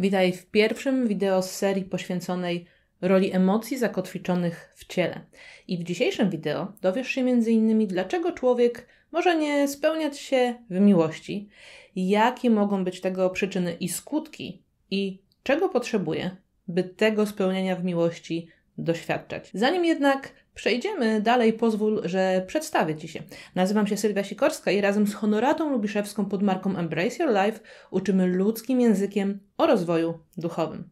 Witaj w pierwszym wideo z serii poświęconej roli emocji zakotwiczonych w ciele. I w dzisiejszym wideo dowiesz się m.in. dlaczego człowiek może nie spełniać się w miłości, jakie mogą być tego przyczyny i skutki i czego potrzebuje, by tego spełnienia w miłości doświadczać. Zanim jednak przejdziemy dalej, pozwól, że przedstawię Ci się. Nazywam się Sylwia Sikorska i razem z Honoratą Lubiszewską pod marką Embrace Your Life uczymy ludzkim językiem o rozwoju duchowym.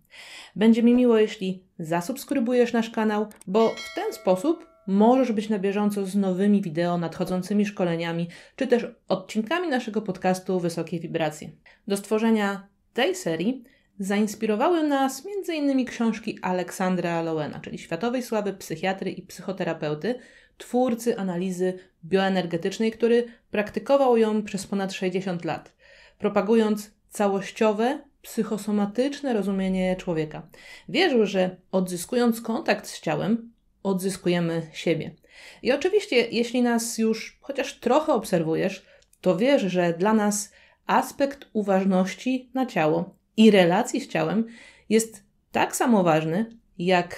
Będzie mi miło, jeśli zasubskrybujesz nasz kanał, bo w ten sposób możesz być na bieżąco z nowymi wideo, nadchodzącymi szkoleniami, czy też odcinkami naszego podcastu Wysokie Wibracje. Do stworzenia tej serii Zainspirowały nas m.in. książki Aleksandra Lowena, czyli światowej sławy psychiatry i psychoterapeuty, twórcy analizy bioenergetycznej, który praktykował ją przez ponad 60 lat, propagując całościowe, psychosomatyczne rozumienie człowieka. Wierzył, że odzyskując kontakt z ciałem, odzyskujemy siebie. I oczywiście, jeśli nas już chociaż trochę obserwujesz, to wiesz, że dla nas aspekt uważności na ciało i relacji z ciałem jest tak samo ważny jak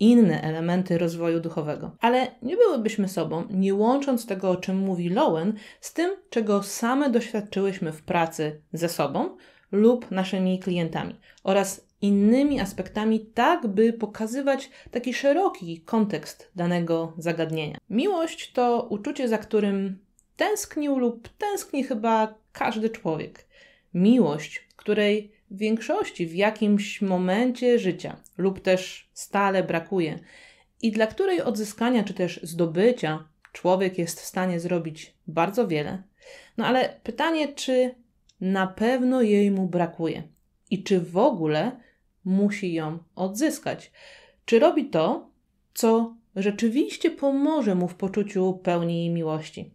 inne elementy rozwoju duchowego. Ale nie byłybyśmy sobą, nie łącząc tego, o czym mówi Lowen, z tym, czego same doświadczyłyśmy w pracy ze sobą lub naszymi klientami oraz innymi aspektami, tak by pokazywać taki szeroki kontekst danego zagadnienia. Miłość to uczucie, za którym tęsknił lub tęskni chyba każdy człowiek. Miłość, której w większości w jakimś momencie życia lub też stale brakuje i dla której odzyskania czy też zdobycia człowiek jest w stanie zrobić bardzo wiele. No ale pytanie, czy na pewno jej mu brakuje i czy w ogóle musi ją odzyskać? Czy robi to, co rzeczywiście pomoże mu w poczuciu pełni miłości?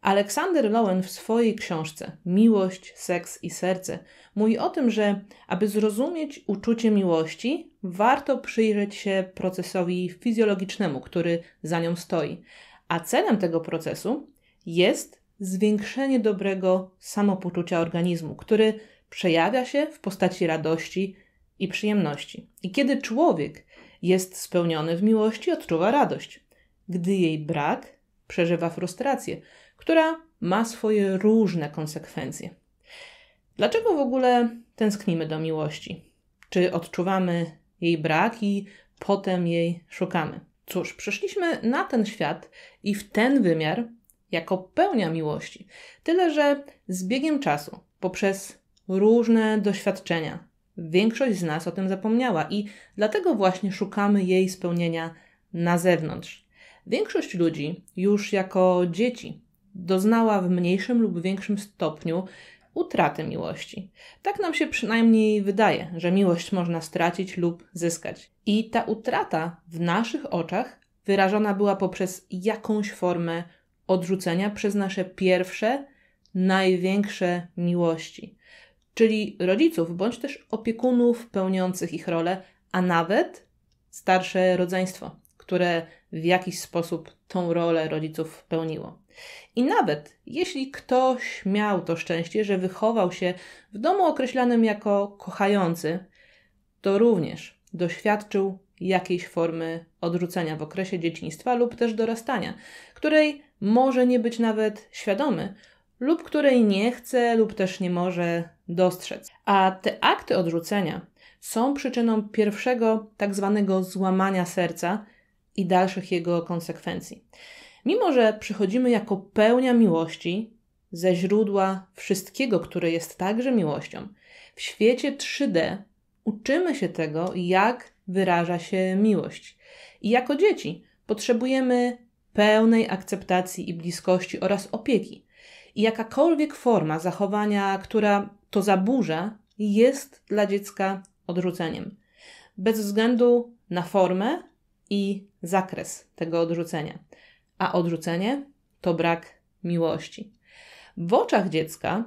Aleksander Lowen w swojej książce Miłość, seks i serce mówi o tym, że aby zrozumieć uczucie miłości, warto przyjrzeć się procesowi fizjologicznemu, który za nią stoi. A celem tego procesu jest zwiększenie dobrego samopoczucia organizmu, który przejawia się w postaci radości i przyjemności. I kiedy człowiek jest spełniony w miłości, odczuwa radość. Gdy jej brak, przeżywa frustrację która ma swoje różne konsekwencje. Dlaczego w ogóle tęsknimy do miłości? Czy odczuwamy jej brak i potem jej szukamy? Cóż, przyszliśmy na ten świat i w ten wymiar jako pełnia miłości. Tyle, że z biegiem czasu, poprzez różne doświadczenia, większość z nas o tym zapomniała i dlatego właśnie szukamy jej spełnienia na zewnątrz. Większość ludzi już jako dzieci doznała w mniejszym lub większym stopniu utraty miłości. Tak nam się przynajmniej wydaje, że miłość można stracić lub zyskać. I ta utrata w naszych oczach wyrażona była poprzez jakąś formę odrzucenia przez nasze pierwsze, największe miłości, czyli rodziców bądź też opiekunów pełniących ich rolę, a nawet starsze rodzeństwo, które w jakiś sposób tą rolę rodziców pełniło. I nawet jeśli ktoś miał to szczęście, że wychował się w domu określanym jako kochający, to również doświadczył jakiejś formy odrzucenia w okresie dzieciństwa lub też dorastania, której może nie być nawet świadomy, lub której nie chce, lub też nie może dostrzec. A te akty odrzucenia są przyczyną pierwszego tak zwanego złamania serca i dalszych jego konsekwencji. Mimo, że przychodzimy jako pełnia miłości ze źródła wszystkiego, które jest także miłością, w świecie 3D uczymy się tego, jak wyraża się miłość. I jako dzieci potrzebujemy pełnej akceptacji i bliskości oraz opieki. I jakakolwiek forma zachowania, która to zaburza, jest dla dziecka odrzuceniem. Bez względu na formę i zakres tego odrzucenia a odrzucenie to brak miłości. W oczach dziecka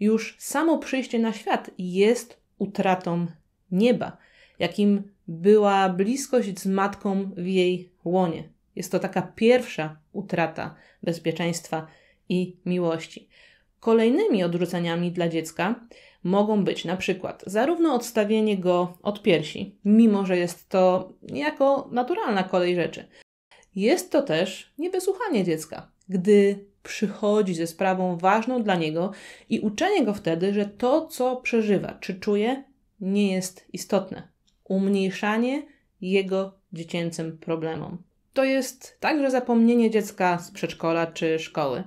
już samo przyjście na świat jest utratą nieba, jakim była bliskość z matką w jej łonie. Jest to taka pierwsza utrata bezpieczeństwa i miłości. Kolejnymi odrzuceniami dla dziecka mogą być na przykład zarówno odstawienie go od piersi, mimo że jest to jako naturalna kolej rzeczy, jest to też niewysłuchanie dziecka, gdy przychodzi ze sprawą ważną dla niego i uczenie go wtedy, że to, co przeżywa czy czuje, nie jest istotne. Umniejszanie jego dziecięcym problemom. To jest także zapomnienie dziecka z przedszkola czy szkoły,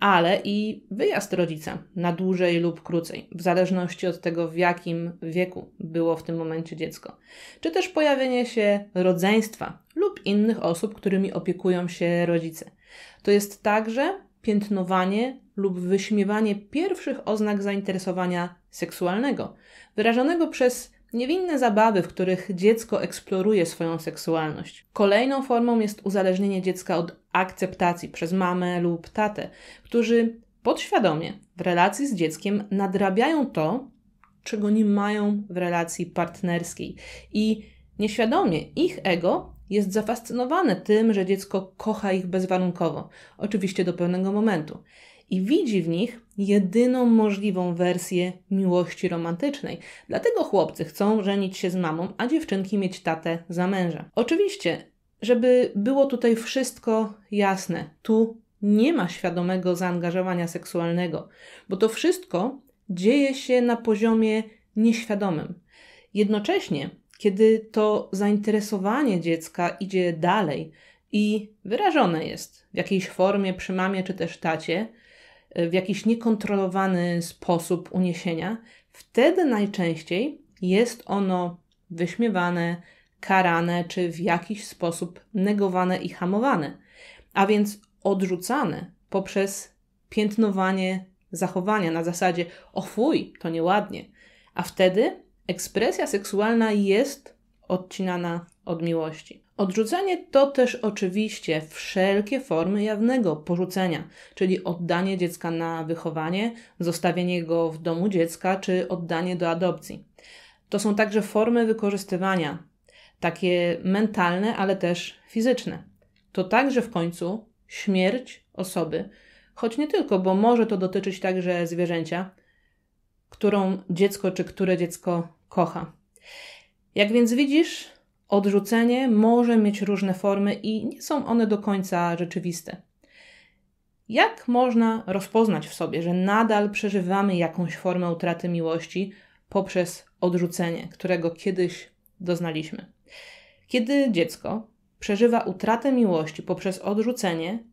ale i wyjazd rodzica na dłużej lub krócej, w zależności od tego, w jakim wieku było w tym momencie dziecko, czy też pojawienie się rodzeństwa lub innych osób, którymi opiekują się rodzice. To jest także piętnowanie lub wyśmiewanie pierwszych oznak zainteresowania seksualnego, wyrażonego przez Niewinne zabawy, w których dziecko eksploruje swoją seksualność. Kolejną formą jest uzależnienie dziecka od akceptacji przez mamę lub tatę, którzy podświadomie w relacji z dzieckiem nadrabiają to, czego nie mają w relacji partnerskiej. I nieświadomie ich ego jest zafascynowane tym, że dziecko kocha ich bezwarunkowo, oczywiście do pewnego momentu i widzi w nich jedyną możliwą wersję miłości romantycznej. Dlatego chłopcy chcą żenić się z mamą, a dziewczynki mieć tatę za męża. Oczywiście, żeby było tutaj wszystko jasne, tu nie ma świadomego zaangażowania seksualnego, bo to wszystko dzieje się na poziomie nieświadomym. Jednocześnie, kiedy to zainteresowanie dziecka idzie dalej i wyrażone jest w jakiejś formie przy mamie czy też tacie, E, w jakiś niekontrolowany sposób uniesienia, wtedy najczęściej jest ono wyśmiewane, karane czy w jakiś sposób negowane i hamowane, a więc odrzucane poprzez piętnowanie zachowania na zasadzie o fuj, to nieładnie. A wtedy ekspresja seksualna jest odcinana od miłości. Odrzucenie to też oczywiście wszelkie formy jawnego porzucenia, czyli oddanie dziecka na wychowanie, zostawienie go w domu dziecka czy oddanie do adopcji. To są także formy wykorzystywania, takie mentalne, ale też fizyczne. To także w końcu śmierć osoby, choć nie tylko, bo może to dotyczyć także zwierzęcia, którą dziecko czy które dziecko kocha. Jak więc widzisz, Odrzucenie może mieć różne formy i nie są one do końca rzeczywiste. Jak można rozpoznać w sobie, że nadal przeżywamy jakąś formę utraty miłości poprzez odrzucenie, którego kiedyś doznaliśmy? Kiedy dziecko przeżywa utratę miłości poprzez odrzucenie,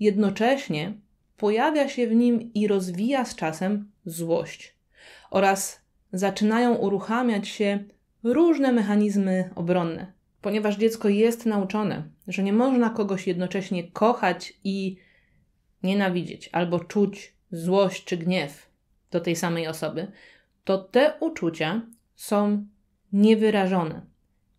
jednocześnie pojawia się w nim i rozwija z czasem złość oraz zaczynają uruchamiać się różne mechanizmy obronne, ponieważ dziecko jest nauczone, że nie można kogoś jednocześnie kochać i nienawidzieć albo czuć złość czy gniew do tej samej osoby, to te uczucia są niewyrażone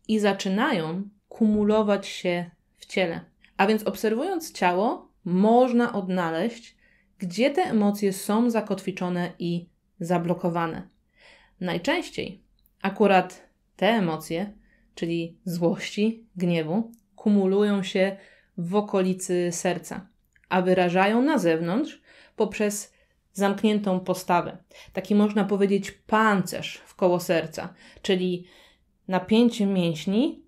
i zaczynają kumulować się w ciele. A więc obserwując ciało, można odnaleźć, gdzie te emocje są zakotwiczone i zablokowane. Najczęściej akurat te emocje, czyli złości, gniewu, kumulują się w okolicy serca, a wyrażają na zewnątrz poprzez zamkniętą postawę. Taki można powiedzieć pancerz w koło serca, czyli napięcie mięśni,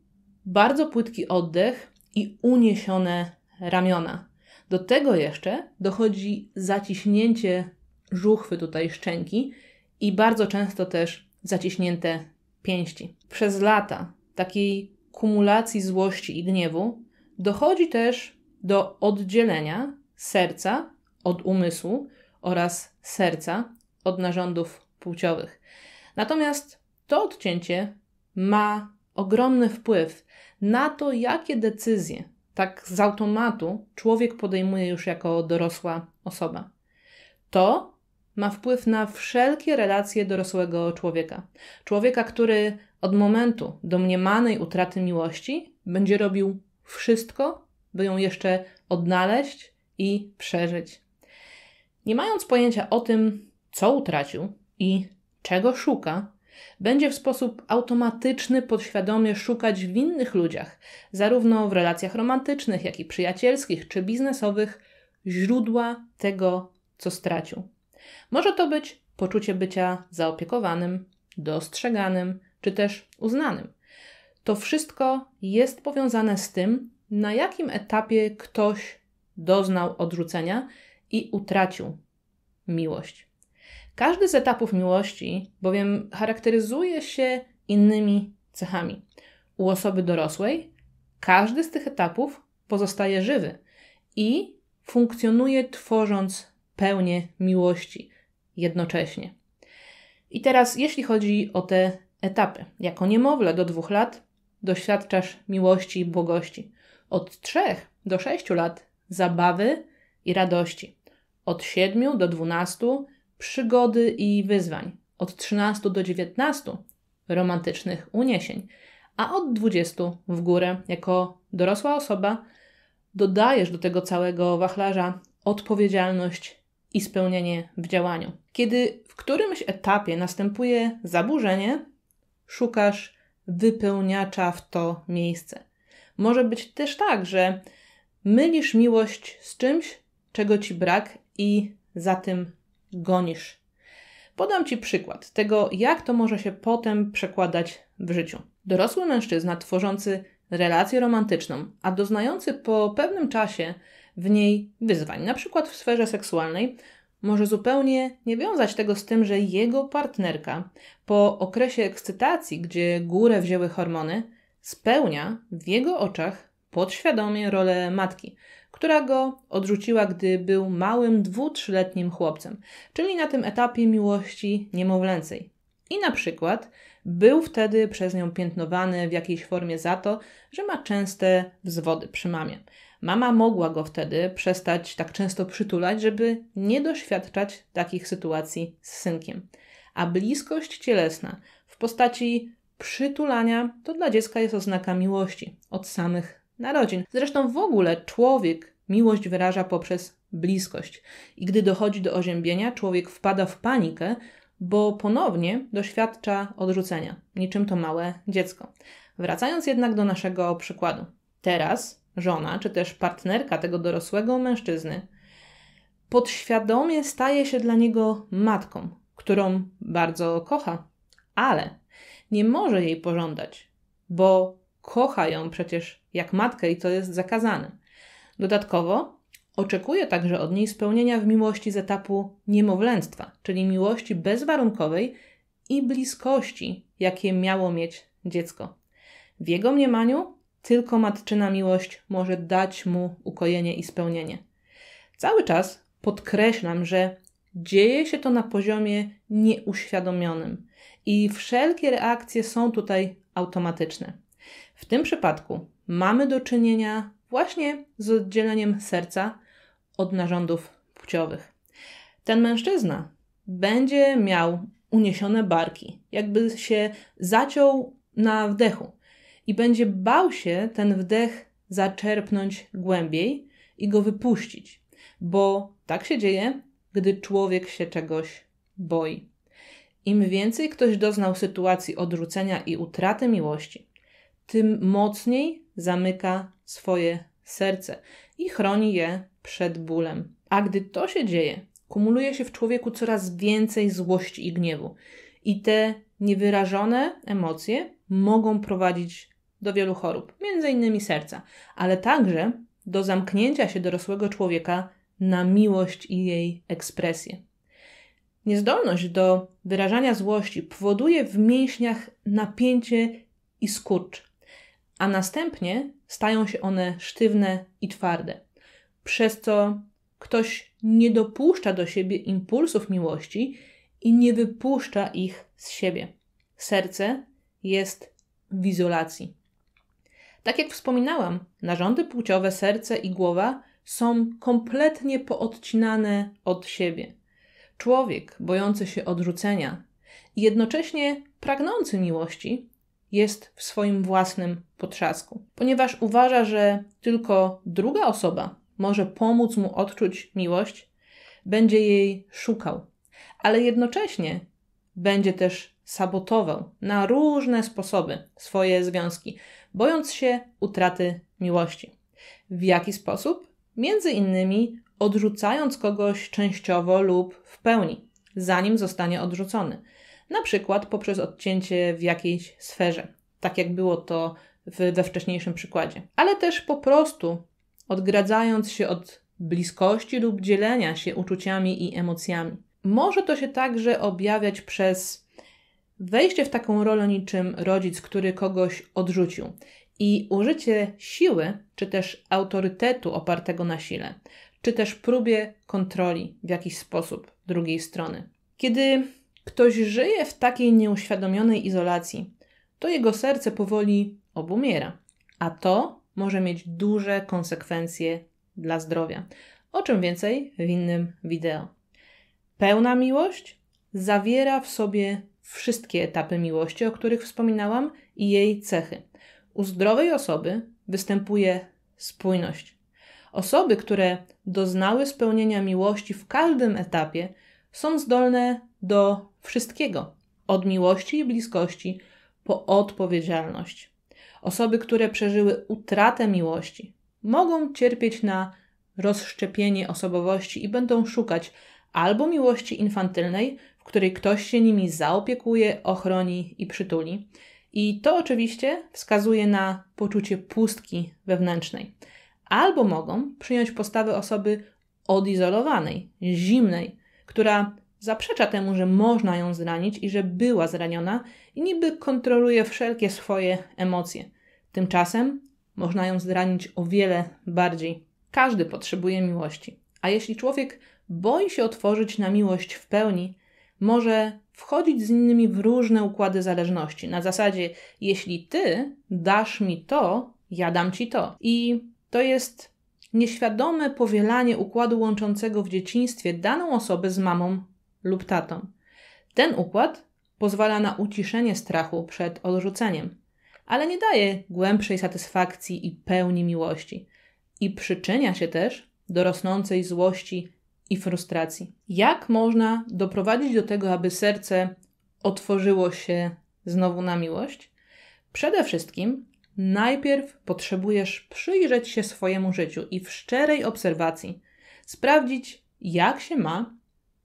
bardzo płytki oddech i uniesione ramiona. Do tego jeszcze dochodzi zaciśnięcie żuchwy tutaj szczęki i bardzo często też zaciśnięte pięści. Przez lata takiej kumulacji złości i gniewu dochodzi też do oddzielenia serca od umysłu oraz serca od narządów płciowych. Natomiast to odcięcie ma ogromny wpływ na to, jakie decyzje tak z automatu człowiek podejmuje już jako dorosła osoba. To ma wpływ na wszelkie relacje dorosłego człowieka. Człowieka, który od momentu domniemanej utraty miłości będzie robił wszystko, by ją jeszcze odnaleźć i przeżyć. Nie mając pojęcia o tym, co utracił i czego szuka, będzie w sposób automatyczny, podświadomie szukać w innych ludziach, zarówno w relacjach romantycznych, jak i przyjacielskich czy biznesowych, źródła tego, co stracił. Może to być poczucie bycia zaopiekowanym, dostrzeganym czy też uznanym. To wszystko jest powiązane z tym, na jakim etapie ktoś doznał odrzucenia i utracił miłość. Każdy z etapów miłości bowiem charakteryzuje się innymi cechami. U osoby dorosłej każdy z tych etapów pozostaje żywy i funkcjonuje tworząc pełnię miłości jednocześnie. I teraz, jeśli chodzi o te etapy, jako niemowlę do dwóch lat doświadczasz miłości i błogości. Od trzech do sześciu lat zabawy i radości. Od siedmiu do dwunastu przygody i wyzwań. Od trzynastu do dziewiętnastu romantycznych uniesień. A od dwudziestu w górę, jako dorosła osoba, dodajesz do tego całego wachlarza odpowiedzialność i spełnienie w działaniu. Kiedy w którymś etapie następuje zaburzenie, szukasz wypełniacza w to miejsce. Może być też tak, że mylisz miłość z czymś, czego ci brak i za tym gonisz. Podam ci przykład tego, jak to może się potem przekładać w życiu. Dorosły mężczyzna tworzący relację romantyczną, a doznający po pewnym czasie w niej wyzwań, na przykład w sferze seksualnej, może zupełnie nie wiązać tego z tym, że jego partnerka po okresie ekscytacji, gdzie górę wzięły hormony, spełnia w jego oczach podświadomie rolę matki, która go odrzuciła, gdy był małym dwu-trzyletnim chłopcem, czyli na tym etapie miłości niemowlęcej. I na przykład był wtedy przez nią piętnowany w jakiejś formie za to, że ma częste wzwody przy mamie. Mama mogła go wtedy przestać tak często przytulać, żeby nie doświadczać takich sytuacji z synkiem. A bliskość cielesna w postaci przytulania to dla dziecka jest oznaka miłości od samych narodzin. Zresztą w ogóle człowiek miłość wyraża poprzez bliskość. I gdy dochodzi do oziębienia, człowiek wpada w panikę, bo ponownie doświadcza odrzucenia, niczym to małe dziecko. Wracając jednak do naszego przykładu. Teraz żona czy też partnerka tego dorosłego mężczyzny podświadomie staje się dla niego matką, którą bardzo kocha, ale nie może jej pożądać, bo kocha ją przecież jak matkę i to jest zakazane. Dodatkowo oczekuje także od niej spełnienia w miłości z etapu niemowlęctwa, czyli miłości bezwarunkowej i bliskości, jakie miało mieć dziecko. W jego mniemaniu tylko matczyna miłość może dać mu ukojenie i spełnienie. Cały czas podkreślam, że dzieje się to na poziomie nieuświadomionym i wszelkie reakcje są tutaj automatyczne. W tym przypadku mamy do czynienia właśnie z oddzieleniem serca od narządów płciowych. Ten mężczyzna będzie miał uniesione barki, jakby się zaciął na wdechu i będzie bał się ten wdech zaczerpnąć głębiej i go wypuścić, bo tak się dzieje, gdy człowiek się czegoś boi. Im więcej ktoś doznał sytuacji odrzucenia i utraty miłości, tym mocniej zamyka swoje serce i chroni je przed bólem. A gdy to się dzieje, kumuluje się w człowieku coraz więcej złości i gniewu. I te niewyrażone emocje mogą prowadzić do wielu chorób, między innymi serca, ale także do zamknięcia się dorosłego człowieka na miłość i jej ekspresję. Niezdolność do wyrażania złości powoduje w mięśniach napięcie i skurcz, a następnie stają się one sztywne i twarde, przez co ktoś nie dopuszcza do siebie impulsów miłości i nie wypuszcza ich z siebie. Serce jest w izolacji. Tak jak wspominałam, narządy płciowe, serce i głowa są kompletnie poodcinane od siebie. Człowiek bojący się odrzucenia i jednocześnie pragnący miłości jest w swoim własnym potrzasku, ponieważ uważa, że tylko druga osoba może pomóc mu odczuć miłość, będzie jej szukał, ale jednocześnie będzie też sabotował na różne sposoby swoje związki, bojąc się utraty miłości. W jaki sposób? Między innymi odrzucając kogoś częściowo lub w pełni, zanim zostanie odrzucony. Na przykład poprzez odcięcie w jakiejś sferze, tak jak było to w, we wcześniejszym przykładzie. Ale też po prostu odgradzając się od bliskości lub dzielenia się uczuciami i emocjami. Może to się także objawiać przez Wejście w taką rolę niczym rodzic, który kogoś odrzucił i użycie siły czy też autorytetu opartego na sile, czy też próbie kontroli w jakiś sposób drugiej strony. Kiedy ktoś żyje w takiej nieuświadomionej izolacji, to jego serce powoli obumiera, a to może mieć duże konsekwencje dla zdrowia. O czym więcej w innym wideo. Pełna miłość zawiera w sobie wszystkie etapy miłości, o których wspominałam, i jej cechy. U zdrowej osoby występuje spójność. Osoby, które doznały spełnienia miłości w każdym etapie, są zdolne do wszystkiego od miłości i bliskości po odpowiedzialność. Osoby, które przeżyły utratę miłości, mogą cierpieć na rozszczepienie osobowości i będą szukać albo miłości infantylnej, której ktoś się nimi zaopiekuje, ochroni i przytuli. I to oczywiście wskazuje na poczucie pustki wewnętrznej. Albo mogą przyjąć postawę osoby odizolowanej, zimnej, która zaprzecza temu, że można ją zranić i że była zraniona i niby kontroluje wszelkie swoje emocje. Tymczasem można ją zranić o wiele bardziej. Każdy potrzebuje miłości. A jeśli człowiek boi się otworzyć na miłość w pełni, może wchodzić z innymi w różne układy zależności. Na zasadzie, jeśli ty dasz mi to, ja dam ci to. I to jest nieświadome powielanie układu łączącego w dzieciństwie daną osobę z mamą lub tatą. Ten układ pozwala na uciszenie strachu przed odrzuceniem, ale nie daje głębszej satysfakcji i pełni miłości. I przyczynia się też do rosnącej złości i frustracji. Jak można doprowadzić do tego, aby serce otworzyło się znowu na miłość? Przede wszystkim najpierw potrzebujesz przyjrzeć się swojemu życiu i w szczerej obserwacji sprawdzić, jak się ma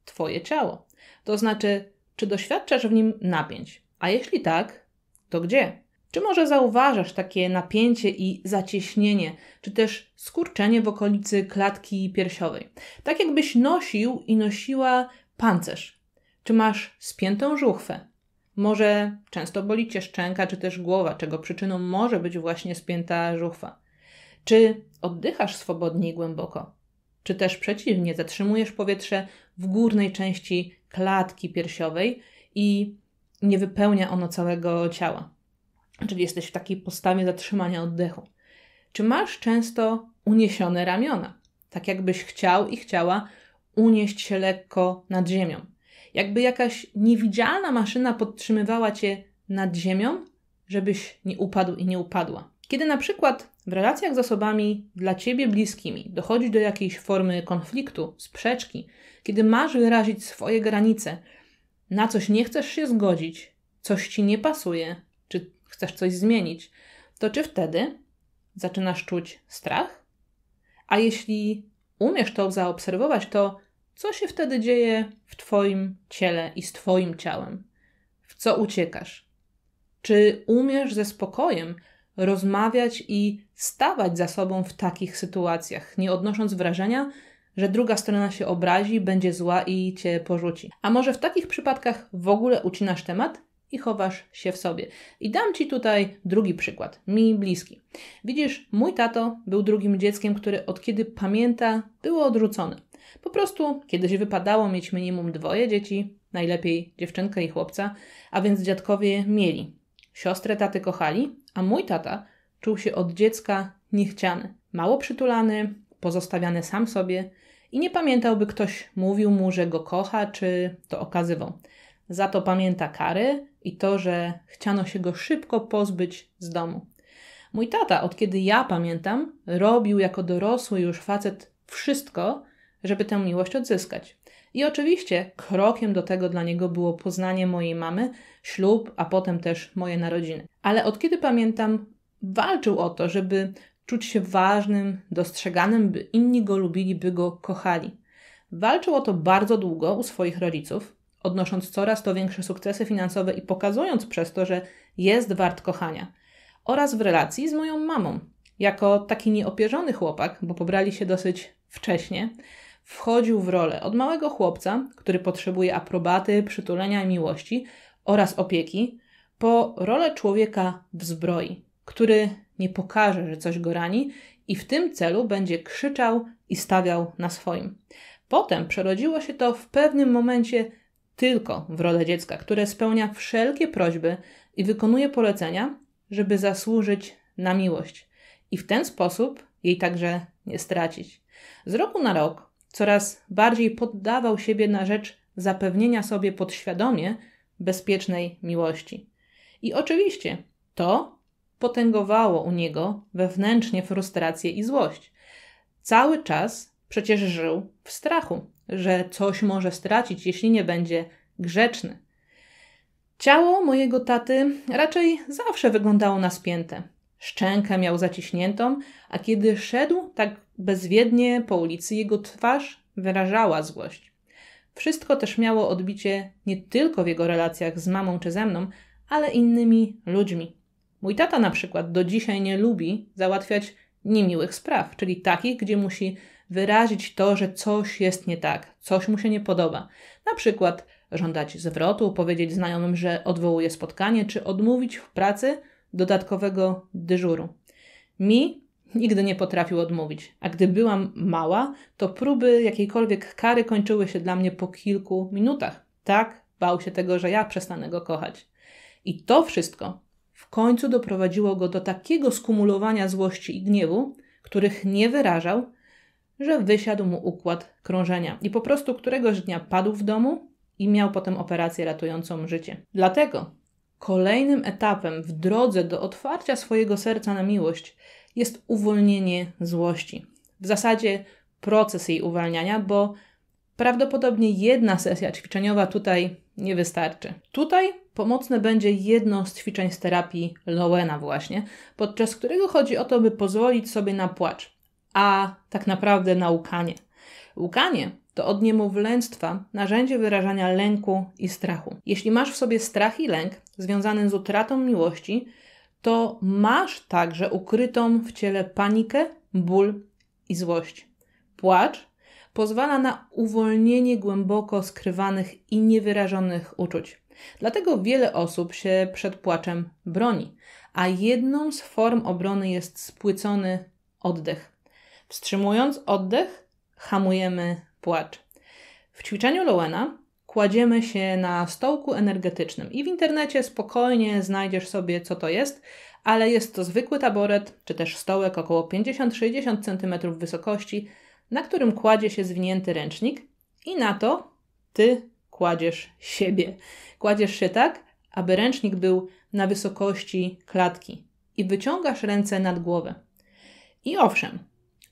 Twoje ciało. To znaczy, czy doświadczasz w nim napięć, a jeśli tak, to gdzie? Czy może zauważasz takie napięcie i zacieśnienie, czy też skurczenie w okolicy klatki piersiowej? Tak jakbyś nosił i nosiła pancerz. Czy masz spiętą żuchwę? Może często boli cię szczęka czy też głowa, czego przyczyną może być właśnie spięta żuchwa. Czy oddychasz swobodnie i głęboko? Czy też przeciwnie, zatrzymujesz powietrze w górnej części klatki piersiowej i nie wypełnia ono całego ciała? czyli jesteś w takiej postawie zatrzymania oddechu. Czy masz często uniesione ramiona, tak jakbyś chciał i chciała unieść się lekko nad ziemią? Jakby jakaś niewidzialna maszyna podtrzymywała cię nad ziemią, żebyś nie upadł i nie upadła. Kiedy na przykład w relacjach z osobami dla ciebie bliskimi dochodzi do jakiejś formy konfliktu, sprzeczki, kiedy masz wyrazić swoje granice, na coś nie chcesz się zgodzić, coś ci nie pasuje, chcesz coś zmienić, to czy wtedy zaczynasz czuć strach? A jeśli umiesz to zaobserwować, to co się wtedy dzieje w Twoim ciele i z Twoim ciałem? W co uciekasz? Czy umiesz ze spokojem rozmawiać i stawać za sobą w takich sytuacjach, nie odnosząc wrażenia, że druga strona się obrazi, będzie zła i cię porzuci? A może w takich przypadkach w ogóle ucinasz temat i chowasz się w sobie. I dam Ci tutaj drugi przykład, mi bliski. Widzisz, mój tato był drugim dzieckiem, które od kiedy pamięta było odrzucone. Po prostu kiedyś wypadało mieć minimum dwoje dzieci, najlepiej dziewczynkę i chłopca, a więc dziadkowie mieli. Siostrę taty kochali, a mój tata czuł się od dziecka niechciany, mało przytulany, pozostawiany sam sobie i nie pamiętał, by ktoś mówił mu, że go kocha, czy to okazywał. Za to pamięta kary, i to, że chciano się go szybko pozbyć z domu. Mój tata, od kiedy ja pamiętam, robił jako dorosły już facet wszystko, żeby tę miłość odzyskać. I oczywiście krokiem do tego dla niego było poznanie mojej mamy, ślub, a potem też moje narodziny. Ale od kiedy pamiętam, walczył o to, żeby czuć się ważnym, dostrzeganym, by inni go lubili, by go kochali. Walczył o to bardzo długo u swoich rodziców, odnosząc coraz to większe sukcesy finansowe i pokazując przez to, że jest wart kochania. Oraz w relacji z moją mamą. Jako taki nieopierzony chłopak, bo pobrali się dosyć wcześnie, wchodził w rolę od małego chłopca, który potrzebuje aprobaty, przytulenia i miłości oraz opieki, po rolę człowieka w zbroi, który nie pokaże, że coś go rani i w tym celu będzie krzyczał i stawiał na swoim. Potem przerodziło się to w pewnym momencie tylko w rolę dziecka, które spełnia wszelkie prośby i wykonuje polecenia, żeby zasłużyć na miłość i w ten sposób jej także nie stracić. Z roku na rok coraz bardziej poddawał siebie na rzecz zapewnienia sobie podświadomie bezpiecznej miłości. I oczywiście to potęgowało u niego wewnętrznie frustrację i złość. Cały czas przecież żył w strachu, że coś może stracić, jeśli nie będzie grzeczny. Ciało mojego taty raczej zawsze wyglądało na spięte. Szczękę miał zaciśniętą, a kiedy szedł tak bezwiednie po ulicy, jego twarz wyrażała złość. Wszystko też miało odbicie nie tylko w jego relacjach z mamą czy ze mną, ale innymi ludźmi. Mój tata na przykład do dzisiaj nie lubi załatwiać niemiłych spraw, czyli takich, gdzie musi wyrazić to, że coś jest nie tak, coś mu się nie podoba. Na przykład żądać zwrotu, powiedzieć znajomym, że odwołuje spotkanie, czy odmówić w pracy dodatkowego dyżuru. Mi nigdy nie potrafił odmówić, a gdy byłam mała, to próby jakiejkolwiek kary kończyły się dla mnie po kilku minutach. Tak bał się tego, że ja przestanę go kochać. I to wszystko w końcu doprowadziło go do takiego skumulowania złości i gniewu, których nie wyrażał, że wysiadł mu układ krążenia i po prostu któregoś dnia padł w domu i miał potem operację ratującą życie. Dlatego kolejnym etapem w drodze do otwarcia swojego serca na miłość jest uwolnienie złości. W zasadzie proces jej uwalniania, bo prawdopodobnie jedna sesja ćwiczeniowa tutaj nie wystarczy. Tutaj pomocne będzie jedno z ćwiczeń z terapii Lowena właśnie, podczas którego chodzi o to, by pozwolić sobie na płacz a tak naprawdę na łkanie. Łkanie to od niemowlęctwa narzędzie wyrażania lęku i strachu. Jeśli masz w sobie strach i lęk związany z utratą miłości, to masz także ukrytą w ciele panikę, ból i złość. Płacz pozwala na uwolnienie głęboko skrywanych i niewyrażonych uczuć. Dlatego wiele osób się przed płaczem broni, a jedną z form obrony jest spłycony oddech. Wstrzymując oddech, hamujemy płacz. W ćwiczeniu Lowena kładziemy się na stołku energetycznym i w internecie spokojnie znajdziesz sobie, co to jest, ale jest to zwykły taboret czy też stołek około 50-60 cm wysokości, na którym kładzie się zwinięty ręcznik i na to ty kładziesz siebie. Kładziesz się tak, aby ręcznik był na wysokości klatki i wyciągasz ręce nad głowę. I owszem,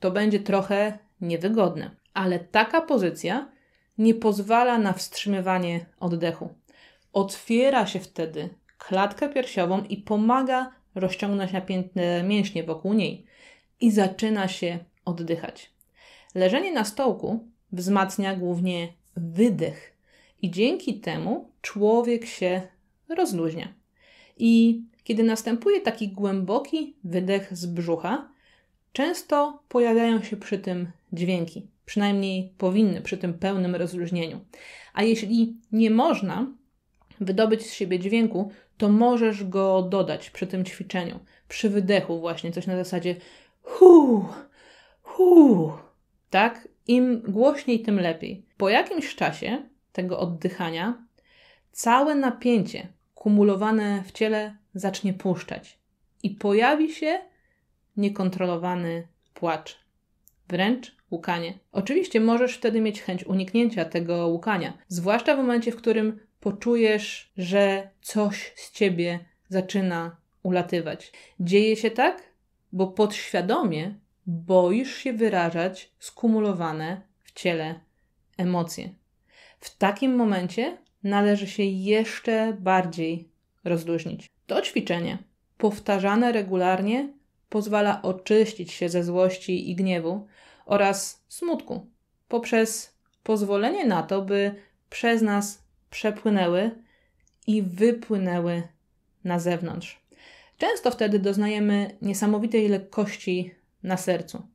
to będzie trochę niewygodne. Ale taka pozycja nie pozwala na wstrzymywanie oddechu. Otwiera się wtedy klatkę piersiową i pomaga rozciągnąć napięte mięśnie wokół niej i zaczyna się oddychać. Leżenie na stołku wzmacnia głównie wydech i dzięki temu człowiek się rozluźnia. I kiedy następuje taki głęboki wydech z brzucha, Często pojawiają się przy tym dźwięki, przynajmniej powinny przy tym pełnym rozluźnieniu. A jeśli nie można wydobyć z siebie dźwięku, to możesz go dodać przy tym ćwiczeniu, przy wydechu, właśnie coś na zasadzie hu, hu, tak? Im głośniej, tym lepiej. Po jakimś czasie tego oddychania całe napięcie kumulowane w ciele zacznie puszczać i pojawi się niekontrolowany płacz, wręcz łukanie. Oczywiście możesz wtedy mieć chęć uniknięcia tego łukania, zwłaszcza w momencie, w którym poczujesz, że coś z ciebie zaczyna ulatywać. Dzieje się tak, bo podświadomie boisz się wyrażać skumulowane w ciele emocje. W takim momencie należy się jeszcze bardziej rozluźnić. To ćwiczenie, powtarzane regularnie, pozwala oczyścić się ze złości i gniewu oraz smutku poprzez pozwolenie na to, by przez nas przepłynęły i wypłynęły na zewnątrz. Często wtedy doznajemy niesamowitej lekkości na sercu.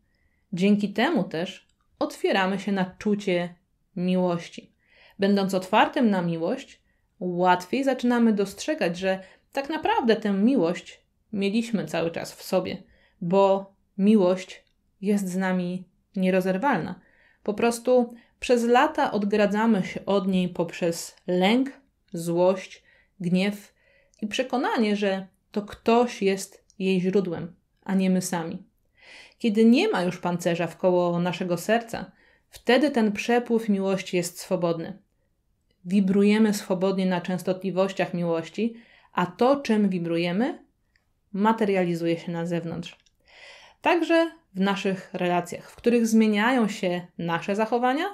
Dzięki temu też otwieramy się na czucie miłości. Będąc otwartym na miłość, łatwiej zaczynamy dostrzegać, że tak naprawdę tę miłość mieliśmy cały czas w sobie, bo miłość jest z nami nierozerwalna. Po prostu przez lata odgradzamy się od niej poprzez lęk, złość, gniew i przekonanie, że to ktoś jest jej źródłem, a nie my sami. Kiedy nie ma już pancerza wkoło naszego serca, wtedy ten przepływ miłości jest swobodny. Wibrujemy swobodnie na częstotliwościach miłości, a to, czym wibrujemy, materializuje się na zewnątrz. Także w naszych relacjach, w których zmieniają się nasze zachowania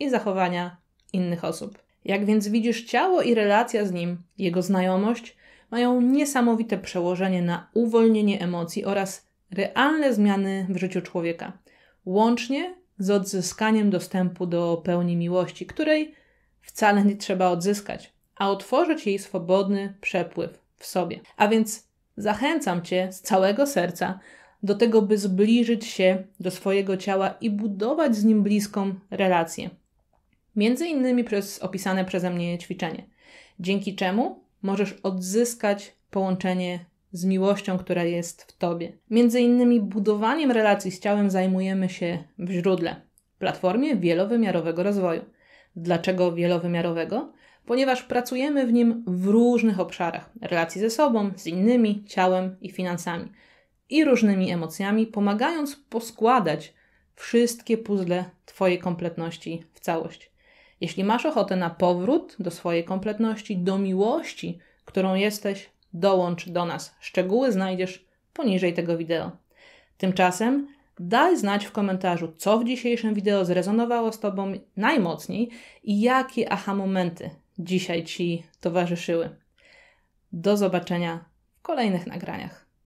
i zachowania innych osób. Jak więc widzisz, ciało i relacja z nim, jego znajomość, mają niesamowite przełożenie na uwolnienie emocji oraz realne zmiany w życiu człowieka, łącznie z odzyskaniem dostępu do pełni miłości, której wcale nie trzeba odzyskać, a otworzyć jej swobodny przepływ w sobie. A więc Zachęcam Cię z całego serca do tego, by zbliżyć się do swojego ciała i budować z nim bliską relację. Między innymi przez opisane przeze mnie ćwiczenie, dzięki czemu możesz odzyskać połączenie z miłością, która jest w tobie. Między innymi budowaniem relacji z ciałem zajmujemy się w źródle, platformie wielowymiarowego rozwoju. Dlaczego wielowymiarowego? ponieważ pracujemy w nim w różnych obszarach relacji ze sobą, z innymi, ciałem i finansami i różnymi emocjami, pomagając poskładać wszystkie puzzle Twojej kompletności w całość. Jeśli masz ochotę na powrót do swojej kompletności, do miłości, którą jesteś, dołącz do nas. Szczegóły znajdziesz poniżej tego wideo. Tymczasem daj znać w komentarzu, co w dzisiejszym wideo zrezonowało z Tobą najmocniej i jakie aha momenty dzisiaj Ci towarzyszyły. Do zobaczenia w kolejnych nagraniach.